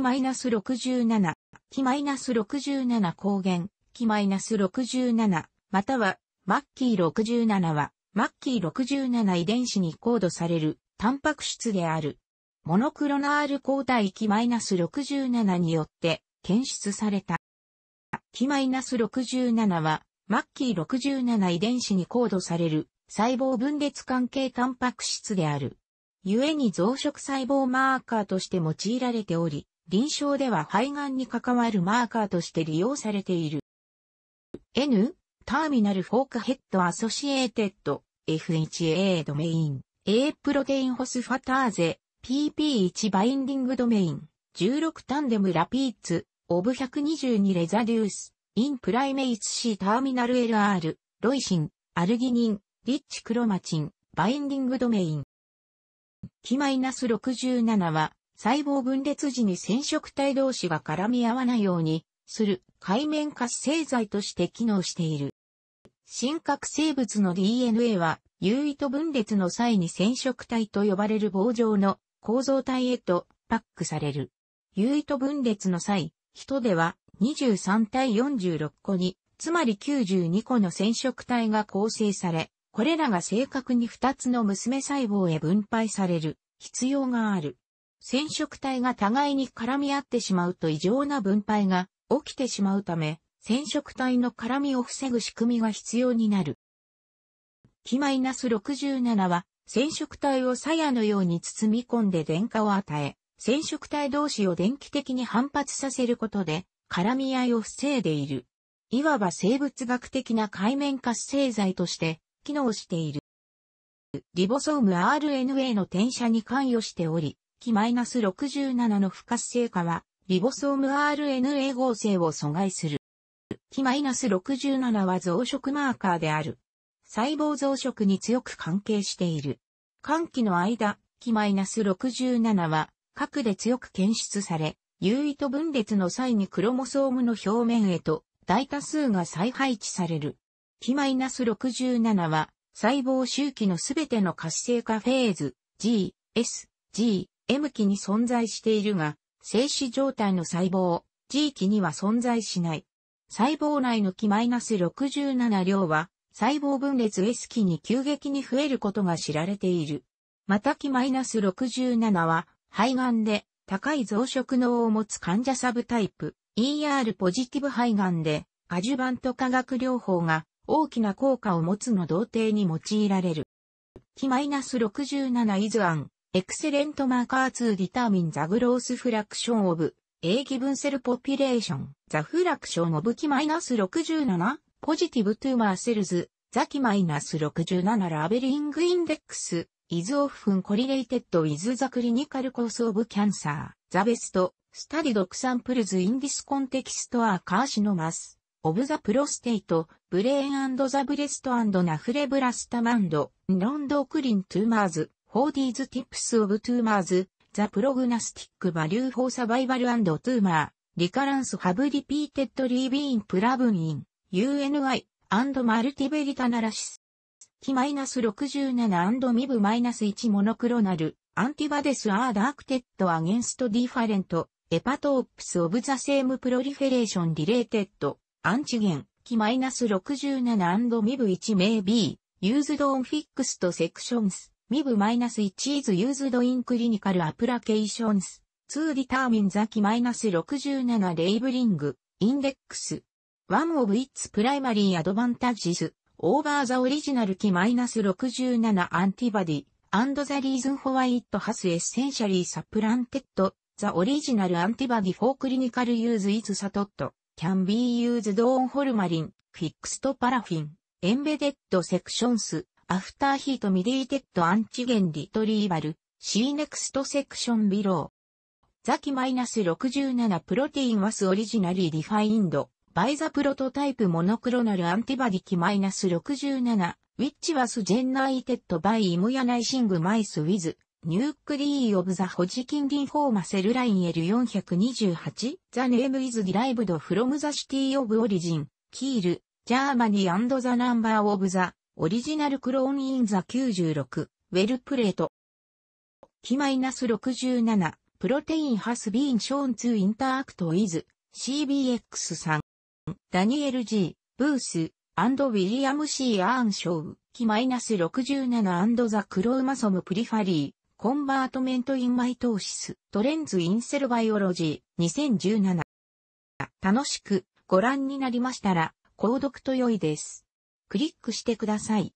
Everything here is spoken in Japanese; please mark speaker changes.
Speaker 1: マイナス6 7ス6 7抗原、ス6 7または、マッキー67は、マッキー67遺伝子にコードされる、タンパク質である。モノクロナール抗体マイナス6 7によって、検出された。マイナス6 7は、マッキー67遺伝子にコードされる、細胞分裂関係タンパク質である。故に増殖細胞マーカーとして用いられており、臨床では肺がんに関わるマーカーとして利用されている。N、ターミナルフォークヘッドアソシエーテッド、FHA ドメイン、A プロテインホスファターゼ、PP1 バインディングドメイン、16タンデムラピーツ、オブ122レザデュース、インプライメイツ C ターミナル LR、ロイシン、アルギニン、リッチクロマチン、バインディングドメイン。マイナス6 7は、細胞分裂時に染色体同士が絡み合わないようにする界面活性剤として機能している。真核生物の DNA は有意と分裂の際に染色体と呼ばれる棒状の構造体へとパックされる。有意と分裂の際、人では23対46個に、つまり92個の染色体が構成され、これらが正確に2つの娘細胞へ分配される必要がある。染色体が互いに絡み合ってしまうと異常な分配が起きてしまうため、染色体の絡みを防ぐ仕組みが必要になる。気 -67 は、染色体を鞘のように包み込んで電荷を与え、染色体同士を電気的に反発させることで、絡み合いを防いでいる。いわば生物学的な界面活性剤として機能している。リボソーム RNA の転写に関与しており、期 -67 の不活性化は、リボソーム RNA 合成を阻害する。期 -67 は増殖マーカーである。細胞増殖に強く関係している。寒気の間、期 -67 は、核で強く検出され、有意と分裂の際にクロモソームの表面へと大多数が再配置される。期 -67 は細胞周期のすべての活性化フェーズ G、S、G、M 期に存在しているが、静止状態の細胞、G 期には存在しない。細胞内のマイナス -67 量は、細胞分裂 S 期に急激に増えることが知られている。またマイナス -67 は、肺がんで高い増殖能を持つ患者サブタイプ、ER ポジティブ肺がんで、アジュバント化学療法が大きな効果を持つの同定に用いられる。マイナス -67 イズアン、エクセレントマーカー2ディターミンザグロースフラクションオブ、A ギブンセルポピュレーション、ザフラクションオブキマイナス67、ポジティブトゥーマーセルズ、ザキマイナス67ラベリングインデックス、イズオフンコリレイテッドイズザクリニカルコースオブキャンサー、ザベスト、スタディドクサンプルズインディスコンテキストアーカーシノマス、オブザプロステイト、ブレーンザブレストナフレブラスタマンド、ロンドクリントゥーマーズ、for these tips of tumors, the prognostic value for survival and tumor, recurrence have repeatedly been proven in, UNI, and multivariate analysis. T-67 and MIB-1 monoclonal, antibodies are directed against different, hepatopes of the same proliferation related, antigen, T-67 and MIB-1 may be, used on fixed sections. ミブ -1 is used in clinical applications to determine the key-67 labeling index. One of its primary advantages over the original key-67 antibody and the reason why it has essentially supplanted the original antibody for clinical use is that can be used on formalin, fixed paraffin, embedded sections アフターヒートミディテッドアンチゲンリトリーバル、シーネクストセクションビロー。ザキマイナス -67 プロテインワスオリジナリーディファインド、バイザプロトタイプモノクロナルアンティバディキマイナス -67、ウィッチワスジェンナイテッドバイイムヤナイシングマイスウィズ、ニュークリーオブザホジキンリンフォーマセルライン L428、ザネームイズディライブドフロムザシティオブオリジン、キール、ジャーマニーザナンバーオブザ、オリジナルクローンインザ96、ウェルプレート。キマイナス67、プロテインハスビーンショーン2インターアクトイズ、CBX3。ダニエル G、ブース、アンドウィリアム C アーンショウ、キマイナス67ザクローマソムプリファリー、コンバートメントインマイトーシス、トレンズインセルバイオロジー、2017。楽しくご覧になりましたら、購読と良いです。クリックしてください。